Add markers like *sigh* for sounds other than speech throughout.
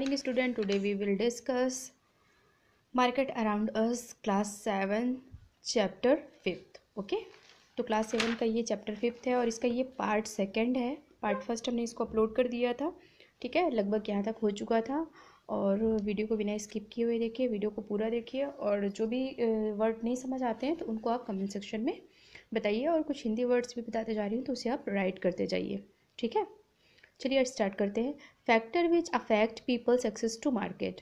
Morning student today we will discuss market around us class seven chapter fifth okay तो class seven का ये chapter fifth है और इसका ये पार्ट सेकंड है पार्ट फर्स्ट हमने इसको अपलोड कर दिया था ठीक है लगभग यहाँ तक हो चुका था और वीडियो को बिना स्किप किए हुए देखिए वीडियो को पूरा देखिए और जो भी वर्ड नहीं समझ आते हैं तो उनको आप कमेंट सेक्शन में बताइए और कुछ हिंदी वर्ड्स भी बताते जा रही हूँ तो उसे आप राइट करते जाइए ठीक है चलिए स्टार्ट करते हैं factor which affect peoples access to market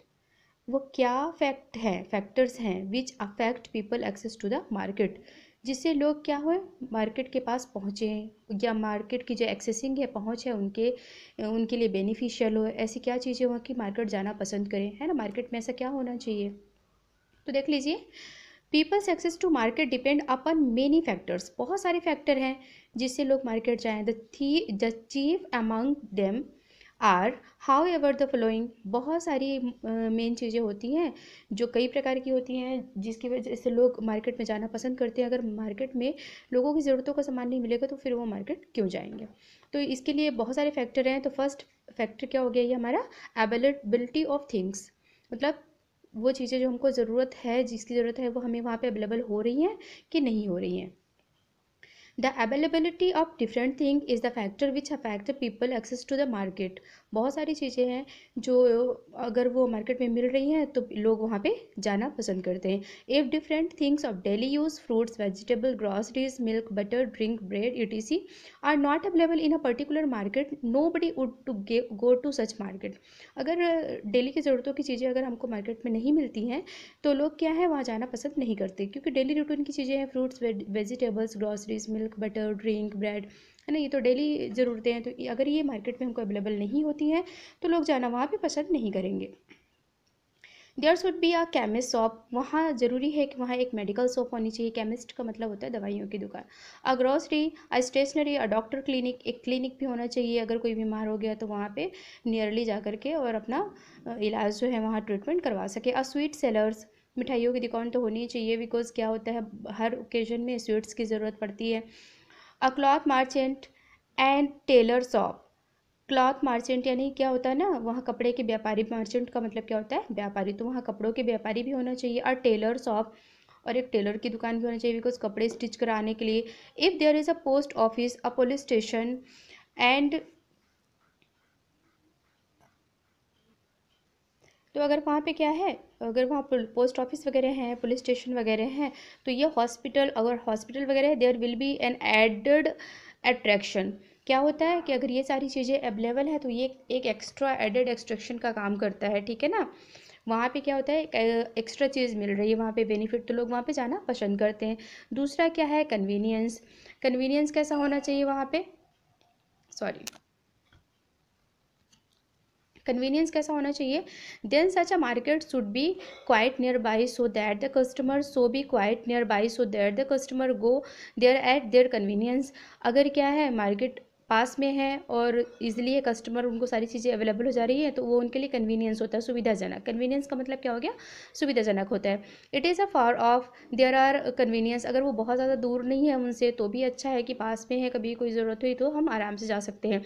वो क्या फैक्ट हैं फैक्टर्स हैं which affect people access to the market जिससे लोग क्या हुए मार्केट के पास पहुँचें या मार्केट की जो एक्सेसिंग है पहुँच है उनके उनके लिए बेनिफिशियल हो ऐसी क्या चीज़ें हों कि मार्केट जाना पसंद करें है ना मार्केट में ऐसा क्या होना चाहिए तो देख लीजिए peoples access to market depend upon many factors बहुत सारे फैक्टर हैं जिससे लोग मार्केट जाएँ द थी the chief among them are however the following बहुत सारी मेन uh, चीज़ें होती हैं जो कई प्रकार की होती हैं जिसकी वजह से लोग मार्केट में जाना पसंद करते हैं अगर मार्केट में लोगों की ज़रूरतों का सामान नहीं मिलेगा तो फिर वो मार्केट क्यों जाएंगे तो इसके लिए बहुत सारे फैक्टर हैं तो फर्स्ट फैक्टर क्या हो गया ये हमारा अवेलेबिलिटी ऑफ थिंग्स मतलब वो चीज़ें जो हमको ज़रूरत है जिसकी ज़रूरत है वो हमें वहाँ पे अवेलेबल हो रही हैं कि नहीं हो रही हैं the availability of different thing is the factor which affect people access to the market बहुत सारी चीज़ें हैं जो अगर वो मार्केट में मिल रही हैं तो लोग वहाँ पे जाना पसंद करते हैं if different things of daily use fruits vegetable groceries milk butter drink bread E T C are not available in a particular market nobody would to go to such market अगर daily की ज़रूरतों की चीज़ें अगर हमको market में नहीं मिलती हैं तो लोग क्या है वहाँ जाना पसंद नहीं करते क्योंकि डेली रूटीन की चीज़ें हैं fruits vegetables groceries milk milk butter drink bread है ना ये तो डेली ज़रूरतें हैं तो अगर ये मार्केट में हमको अवेलेबल नहीं होती हैं तो लोग जाना वहाँ पर पसंद नहीं करेंगे there should be a chemist shop वहाँ ज़रूरी है कि वहाँ एक मेडिकल शॉप होनी चाहिए केमिस्ट का मतलब होता है दवाइयों की दुकान a grocery a stationery a doctor clinic एक क्लिनिक भी होना चाहिए अगर कोई बीमार हो गया तो वहाँ पे नियरली जा कर के और अपना इलाज जो है वहाँ ट्रीटमेंट करवा सके अ स्वीट सेलर्स मिठाइयों की दुकान तो होनी चाहिए बिकॉज़ क्या होता है हर ओकेजन में स्वीट्स की ज़रूरत पड़ती है a cloth merchant and tailor shop cloth merchant यानी क्या होता है ना वहाँ कपड़े के व्यापारी मार्चेंट का मतलब क्या होता है व्यापारी तो वहाँ कपड़ों के व्यापारी भी होना चाहिए और टेलर शॉप और एक टेलर की दुकान भी होनी चाहिए बिकॉज कपड़े स्टिच कराने के लिए if there is a post office a police station and तो अगर वहाँ पे क्या है अगर वहाँ पर पोस्ट ऑफिस वगैरह हैं पुलिस स्टेशन वगैरह हैं तो ये हॉस्पिटल अगर हॉस्पिटल वगैरह है there will be an added attraction क्या होता है कि अगर ये सारी चीज़ें अवेलेबल है तो ये एक एक्स्ट्रा एडेड एक्सट्रैक्शन का काम करता है ठीक है ना वहाँ पे क्या होता है एक्स्ट्रा चीज़ मिल रही है वहाँ पे बेनिफिट तो लोग वहाँ पे जाना पसंद करते हैं दूसरा क्या है कन्वीनियंस कन्वीनियंस कैसा होना चाहिए वहाँ पे सॉरी कन्वीनियंस कैसा होना चाहिए then such a market should be quite nearby so that the customer so be quite nearby so that the customer go there at their convenience अगर क्या है मार्केट पास में है और इजीली कस्टमर उनको सारी चीज़ें अवेलेबल हो जा रही है तो वो उनके लिए कन्वीनियंस होता है सुविधाजनक कन्वीनियंस का मतलब क्या हो गया सुविधाजनक होता है it is a far off there are convenience अगर वो बहुत ज़्यादा दूर नहीं है उनसे तो भी अच्छा है कि पास में है कभी कोई ज़रूरत हुई तो हम आराम से जा सकते हैं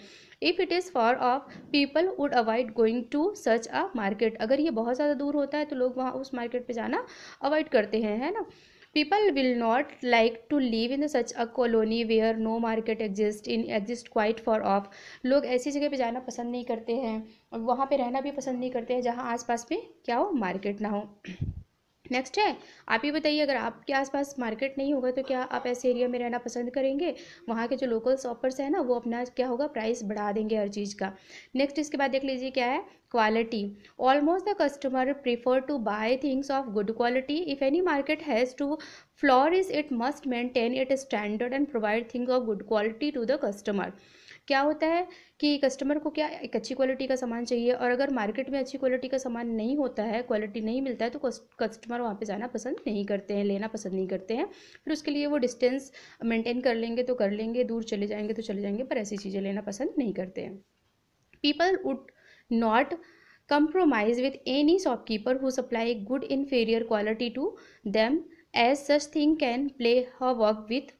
if it is far off people would avoid going to search a market अगर ये बहुत ज़्यादा दूर होता है तो लोग वहाँ उस मार्केट पर जाना अवॉइड करते हैं है ना people will not like to live in such a colony where no market exists in exist quite far off लोग ऐसी जगह पे जाना पसंद नहीं करते हैं और वहाँ पे रहना भी पसंद नहीं करते हैं जहाँ आसपास में क्या हो मार्केट ना हो नेक्स्ट है आप ये बताइए अगर आपके आसपास मार्केट नहीं होगा तो क्या आप ऐसे एरिया में रहना पसंद करेंगे वहाँ के जो लोकल शॉपर्स हैं ना वो अपना क्या होगा प्राइस बढ़ा देंगे हर चीज़ का नेक्स्ट इसके बाद देख लीजिए क्या है quality almost the customer prefer to buy things of good quality if any market has to flourish is it must maintain it standard and provide things of good quality to the customer क्या होता है कि customer को क्या एक अच्छी quality का सामान चाहिए और अगर मार्केट में अच्छी क्वालिटी का सामान नहीं होता है क्वालिटी नहीं मिलता है तो कस्टमर वहाँ पर जाना पसंद नहीं करते हैं लेना पसंद नहीं करते हैं फिर उसके लिए वो डिस्टेंस मेंटेन कर लेंगे तो कर लेंगे दूर चले जाएंगे तो चले जाएंगे पर ऐसी चीज़ें लेना पसंद नहीं करते हैं people would not any shopkeeper who supply who good good quality to them as such thing can play havoc with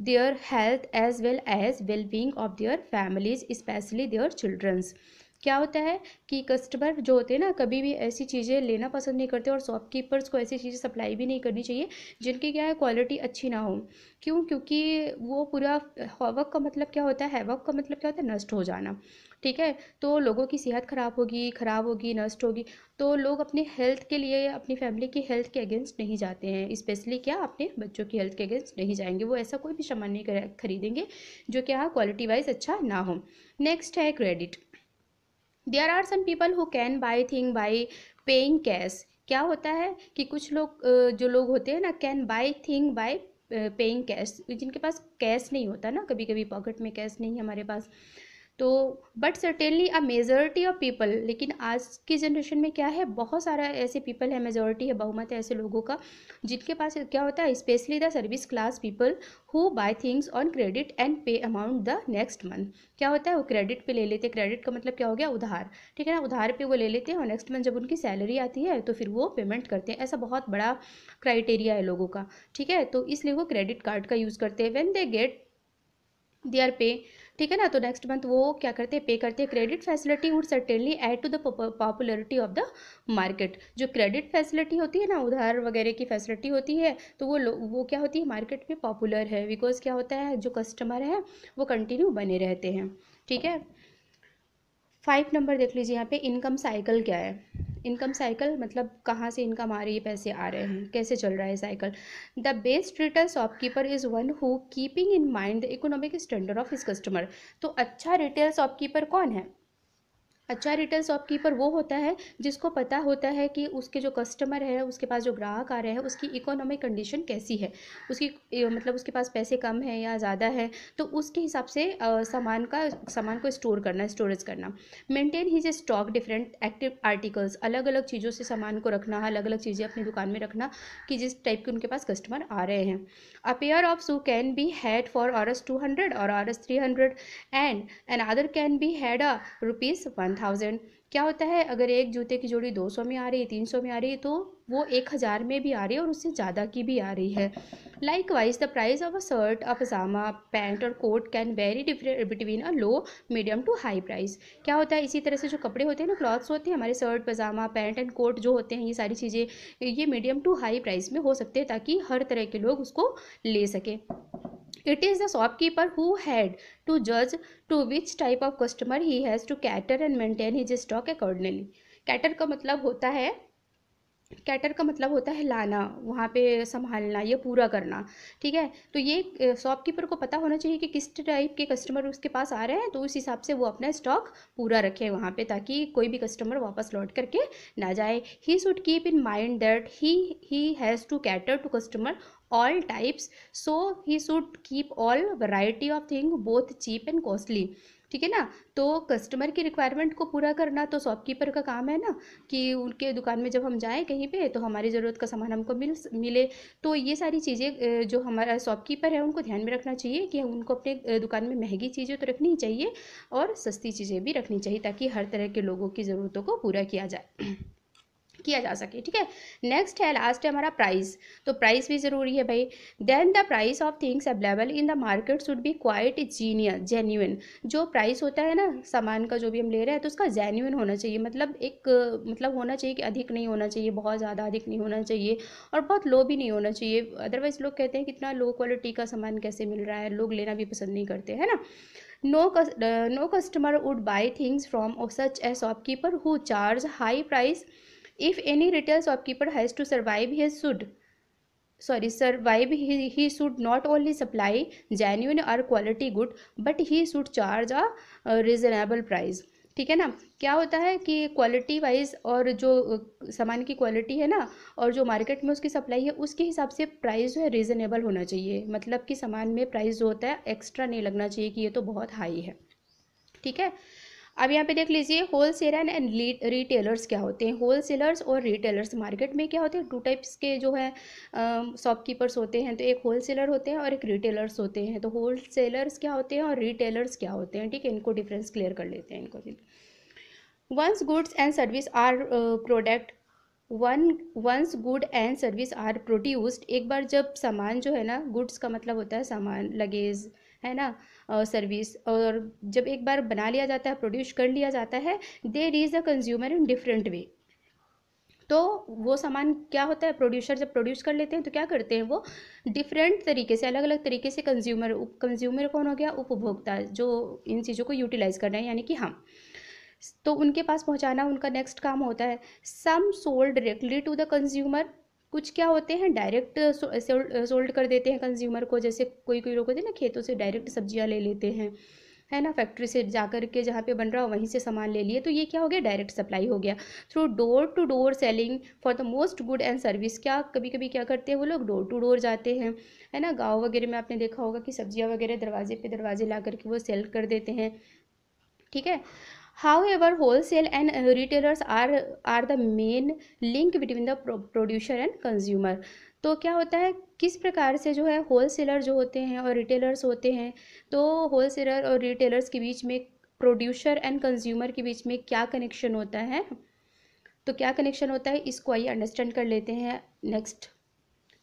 their health as well as well-being of their families especially their children's क्या होता है कि customer जो होते हैं ना कभी भी ऐसी चीज़ें लेना पसंद नहीं करते और शॉपकीपर्स को ऐसी चीज़ें सप्लाई भी नहीं करनी चाहिए जिनकी क्या है क्वालिटी अच्छी ना हो क्यों क्योंकि वो पूरा हॉवक का मतलब क्या होता है हैवक का मतलब क्या होता है नष्ट हो जाना ठीक है तो लोगों की सेहत ख़राब होगी ख़राब होगी नष्ट होगी तो लोग अपने हेल्थ के लिए अपनी फैमिली की हेल्थ के अगेंस्ट नहीं जाते हैं स्पेशली क्या अपने बच्चों की हेल्थ के अगेंस्ट नहीं जाएंगे वो ऐसा कोई भी सामान नहीं खरीदेंगे जो क्या क्वालिटी वाइज अच्छा ना हो नेक्स्ट है credit there are some people who can buy thing by paying cash क्या होता है कि कुछ लोग जो लोग होते हैं ना can buy thing by paying cash जिनके पास कैश नहीं होता ना कभी कभी पॉकेट में कैश नहीं है हमारे पास तो but certainly a majority of people लेकिन आज की जनरेशन में क्या है बहुत सारा ऐसे पीपल है मेजोरिटी है बहुमत है ऐसे लोगों का जिनके पास क्या होता है specially the service class people who buy things on credit and pay amount the next month क्या होता है वो क्रेडिट पे ले लेते हैं क्रेडिट का मतलब क्या हो गया उधार ठीक है ना उधार पे वो ले लेते हैं और नेक्स्ट मंथ जब उनकी सैलरी आती है तो फिर वो पेमेंट करते हैं ऐसा बहुत बड़ा क्राइटेरिया है लोगों का ठीक है तो इसलिए वो क्रेडिट कार्ड का यूज़ करते हैं when they get their pay ठीक है ना तो नेक्स्ट मंथ वो क्या करते हैं पे करते हैं credit facility would certainly add to the popularity of the market जो क्रेडिट फैसिलिटी होती है ना उधार वगैरह की फैसिलिटी होती है तो वो वो क्या होती है मार्केट में पॉपुलर है बिकॉज क्या होता है जो कस्टमर है वो कंटिन्यू बने रहते हैं ठीक है फाइव नंबर देख लीजिए यहाँ पे इनकम साइकिल क्या है इनकम साइकिल मतलब कहाँ से इनकम आ रही है पैसे आ रहे हैं कैसे चल रहा है cycle the best retail shopkeeper is one who keeping in mind the economic standard of his customer तो अच्छा रिटेल शॉपकीपर कौन है अच्छा रिटर्न शॉपकीपर वो होता है जिसको पता होता है कि उसके जो कस्टमर है उसके पास जो ग्राहक आ रहे हैं उसकी इकोनॉमिक कंडीशन कैसी है उसकी मतलब उसके पास पैसे कम है या ज़्यादा है तो उसके हिसाब से सामान का सामान को स्टोर करना स्टोरेज करना maintain his stock different active articles अलग अलग चीज़ों से सामान को रखना अलग अलग चीज़ें अपनी दुकान में रखना कि जिस टाइप के उनके पास कस्टमर आ रहे हैं a pair of shoe can be had for R S two hundred और R S three hundred and another can be had a rupees one thousand क्या होता है अगर एक जूते की जोड़ी दो सौ में आ रही है तीन सौ में आ रही है तो वो एक हज़ार में भी आ रही है और उससे ज़्यादा की भी आ रही है likewise the price of a shirt a pyjama pant और coat can very different between a low medium to high price क्या होता है इसी तरह से जो कपड़े होते हैं ना क्लॉथ्स होते हैं हमारे shirt pyjama pant and coat जो होते हैं ये सारी चीज़ें ये मीडियम टू हाई प्राइस में हो सकते हैं ताकि हर तरह के लोग उसको ले सकें it is the shopkeeper who had to जज to which type of customer he has to cater and maintain his stock accordingly cater का मतलब होता है कैटर का मतलब होता है लाना वहाँ पे संभालना या पूरा करना ठीक है तो ये शॉपकीपर को पता होना चाहिए कि किस टाइप के कस्टमर उसके पास आ रहे हैं तो उस हिसाब से वो अपना स्टॉक पूरा रखे वहाँ पे ताकि कोई भी कस्टमर वापस लौट करके ना जाए he should keep in mind that he he has to cater to customer all types so he should keep all variety of thing both cheap and costly ठीक है ना तो कस्टमर की रिक्वायरमेंट को पूरा करना तो शॉपकीपर का काम है ना कि उनके दुकान में जब हम जाएँ कहीं पे तो हमारी ज़रूरत का सामान हमको मिल मिले तो ये सारी चीज़ें जो हमारा शॉपकीपर है उनको ध्यान में रखना चाहिए कि उनको अपने दुकान में महंगी चीज़ें तो रखनी चाहिए और सस्ती चीज़ें भी रखनी चाहिए ताकि हर तरह के लोगों की ज़रूरतों को पूरा किया जाए किया जा सके ठीक है नेक्स्ट है लास्ट है हमारा प्राइस तो प्राइस भी ज़रूरी है भाई then the price of things available in the market should be quite genuine genuine जो प्राइस होता है ना सामान का जो भी हम ले रहे हैं तो उसका जेन्यून होना चाहिए मतलब एक मतलब होना चाहिए कि अधिक नहीं होना चाहिए बहुत ज़्यादा अधिक नहीं होना चाहिए और बहुत लो भी नहीं होना चाहिए अदरवाइज़ लोग कहते हैं कितना लो क्वालिटी का सामान कैसे मिल रहा है लोग लेना भी पसंद नहीं करते है ना कस्ट no customer would buy things from such a shopkeeper who charge high price if any retail shopkeeper has to survive he should sorry survive he, he should not only supply genuine or quality good but he should charge a reasonable price ठीक है ना क्या होता है कि quality wise और जो सामान की क्वालिटी है ना और जो मार्केट में उसकी सप्लाई है उसके हिसाब से प्राइस जो है रीज़नेबल होना चाहिए मतलब कि सामान में प्राइस जो होता है एक्स्ट्रा नहीं लगना चाहिए कि ये तो बहुत हाई है ठीक है अब यहाँ पे देख लीजिए होल सेलर एंड रिटेलर्स क्या होते हैं होल सेलर्स और रिटेलर्स मार्केट में क्या होते हैं टू टाइप्स के जो है शॉपकीपर्स होते हैं तो एक होल सेलर होते हैं और एक रिटेलर्स होते हैं तो होल सेलर्स क्या होते हैं और रिटेलर्स क्या होते हैं ठीक है इनको डिफरेंस क्लियर कर लेते हैं इनको once goods and service are product one once good and service are produced एक बार जब सामान जो है ना गुड्स का मतलब होता है सामान लगेज है ना सर्विस और जब एक बार बना लिया जाता है प्रोड्यूस कर लिया जाता है they reach the consumer in different way तो वो सामान क्या होता है प्रोड्यूसर जब प्रोड्यूस कर लेते हैं तो क्या करते हैं वो डिफरेंट तरीके से अलग अलग तरीके से कंज्यूमर कंज्यूमर कौन हो गया उपभोक्ता जो इन चीज़ों को यूटिलाइज कर रहे हैं यानी कि हम तो उनके पास पहुंचाना उनका नेक्स्ट काम होता है some sold directly to the consumer कुछ क्या होते हैं डायरेक्ट सोल्ड कर देते हैं कंज्यूमर को जैसे कोई कोई लोग होते हैं ना खेतों से डायरेक्ट सब्जियाँ ले लेते हैं है ना फैक्ट्री से जा कर के जहाँ पे बन रहा हो वहीं से सामान ले लिए तो ये क्या हो गया डायरेक्ट सप्लाई हो गया through door to door selling for the most good and service क्या कभी कभी क्या करते हैं वो लोग डोर टू डोर जाते हैं है ना गाँव वगैरह में आपने देखा होगा कि सब्जियाँ वगैरह दरवाजे पे दरवाजे ला करके वो सेल कर देते हैं ठीक है however wholesale and uh, retailers are are the main link between the producer and consumer तो क्या होता है किस प्रकार से जो है होल सेलर जो होते हैं और रिटेलर्स होते हैं तो होल सेलर और रिटेलर्स के बीच में प्रोड्यूसर एंड कंज्यूमर के बीच में क्या कनेक्शन होता है तो क्या कनेक्शन होता है इसको आइए अंडरस्टैंड कर लेते हैं नेक्स्ट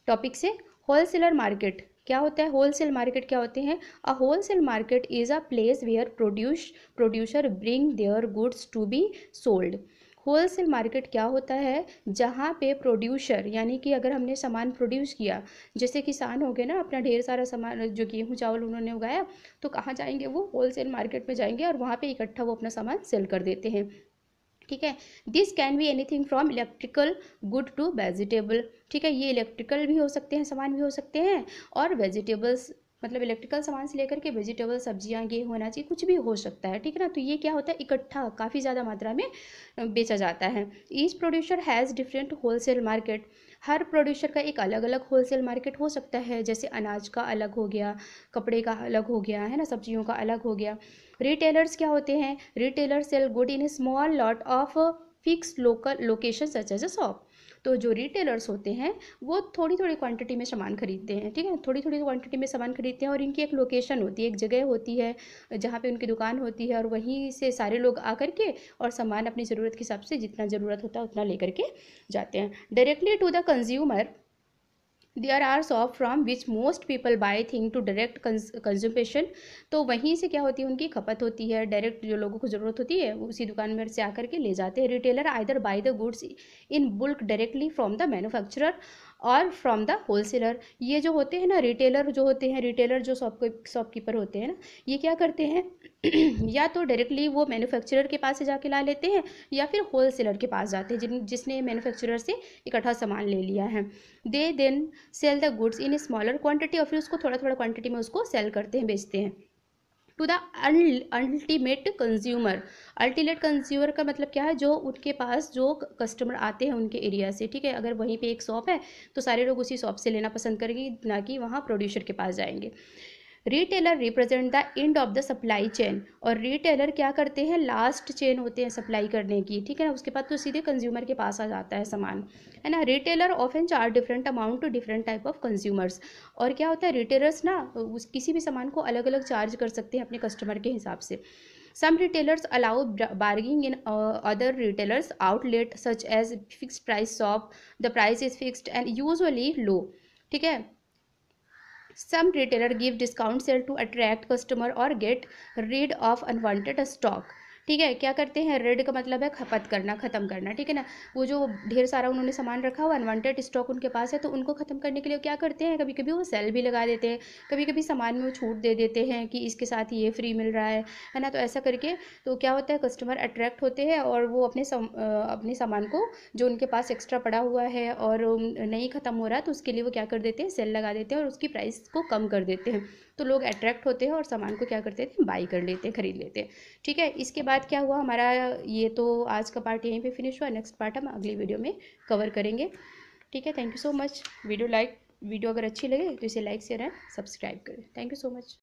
टॉपिक से होल सेलर मार्केट क्या होता है होलसेल मार्केट क्या होते हैं a wholesale market is a place where produce producer bring their goods to be sold wholesale market क्या होता है जहाँ पे प्रोड्यूसर यानी कि अगर हमने सामान प्रोड्यूस किया जैसे किसान हो गए ना अपना ढेर सारा सामान जो गेहूँ चावल उन्होंने उगाया तो कहाँ जाएंगे वो होलसेल मार्केट में जाएंगे और वहाँ पे इकट्ठा वो अपना सामान सेल कर देते हैं ठीक है this can be anything from electrical good to vegetable ठीक है ये इलेक्ट्रिकल भी हो सकते हैं सामान भी हो सकते हैं और वेजिटेबल्स मतलब इलेक्ट्रिकल सामान से लेकर के वेजिटेबल सब्जियां ये होना चाहिए कुछ भी हो सकता है ठीक है ना तो ये क्या होता है इकट्ठा काफ़ी ज़्यादा मात्रा में बेचा जाता है each producer has different wholesale market हर प्रोड्यूसर का एक अलग अलग होलसेल मार्केट हो सकता है जैसे अनाज का अलग हो गया कपड़े का अलग हो गया है ना सब्जियों का अलग हो गया रिटेलर्स क्या होते हैं retailer sell good in small lot of fix local location such as a shop तो जो रिटेलर्स होते हैं वो थोड़ी थोड़ी क्वांटिटी में सामान खरीदते हैं ठीक है थोड़ी थोड़ी क्वांटिटी में सामान खरीदते हैं और इनकी एक लोकेशन होती है एक जगह होती है जहाँ पर उनकी दुकान होती है और वहीं से सारे लोग आ करके और सामान अपनी ज़रूरत के हिसाब से जितना ज़रूरत होता है उतना ले करके जाते हैं directly to the consumer there are shop from which most people buy thing to direct consumption तो वहीं से क्या होती है उनकी खपत होती है डायरेक्ट जो लोगों को ज़रूरत होती है उसी दुकान में से आकर के ले जाते हैं retailer either buy the goods in bulk directly from the manufacturer और फ्रॉम द होलसेलर ये जो होते हैं ना रिटेलर जो होते हैं रिटेलर जो शॉप शॉपकीपर होते हैं ना ये क्या करते हैं *clears throat* या तो डायरेक्टली वो मैन्युफैक्चरर के पास से जाके ला लेते हैं या फिर होलसेलर के पास जाते हैं जिन जिसने मैन्युफैक्चरर से इकट्ठा सामान ले लिया है they then sell the goods in smaller quantity और फिर उसको थोड़ा थोड़ा क्वांटिटी में उसको सेल करते हैं बेचते हैं to the ultimate consumer ultimate consumer का मतलब क्या है जो उनके पास जो कस्टमर आते हैं उनके एरिया से ठीक है अगर वहीं पे एक शॉप है तो सारे लोग उसी शॉप से लेना पसंद करेंगे ना कि वहाँ प्रोड्यूसर के पास जाएंगे retailer represent the end of the supply chain और रिटेलर क्या करते हैं लास्ट चेन होते हैं सप्लाई करने की ठीक है ना उसके बाद तो सीधे कंज्यूमर के पास आ जाता है सामान है ना retailer often charge different amount to different type of consumers और क्या होता है रिटेलर्स ना उस किसी भी सामान को अलग अलग चार्ज कर सकते हैं अपने कस्टमर के हिसाब से some retailers allow bargaining in other retailers outlet such as fix price price the price is fixed and and लो ठीक है Some retailer give discount sale to attract customer or get rid of unwanted stock. ठीक है क्या करते हैं red का मतलब है खपत करना ख़त्म करना ठीक है ना वो जो ढेर सारा उन्होंने सामान रखा हुआ अनवांटेड स्टॉक उनके पास है तो उनको ख़त्म करने के लिए क्या करते हैं कभी कभी वो सेल भी लगा देते हैं कभी कभी सामान में वो छूट दे देते हैं कि इसके साथ ये फ्री मिल रहा है है ना तो ऐसा करके तो क्या होता है कस्टमर अट्रैक्ट होते हैं और वो अपने सम, अपने सामान को जो उनके पास एक्स्ट्रा पड़ा हुआ है और नहीं ख़त्म हो रहा तो उसके लिए वो क्या कर देते हैं सेल लगा देते हैं और उसकी प्राइस को कम कर देते हैं तो लोग अट्रैक्ट होते हैं और सामान को क्या करते थे बाई कर लेते हैं खरीद लेते हैं ठीक है इसके बाद क्या हुआ हमारा ये तो आज का पार्ट यहीं पर फिनिश हुआ नेक्स्ट पार्ट हम अगली वीडियो में कवर करेंगे ठीक है thank you so much video like video अगर अच्छी लगे तो इसे लाइक शेयर एंड सब्सक्राइब करें थैंक यू सो मच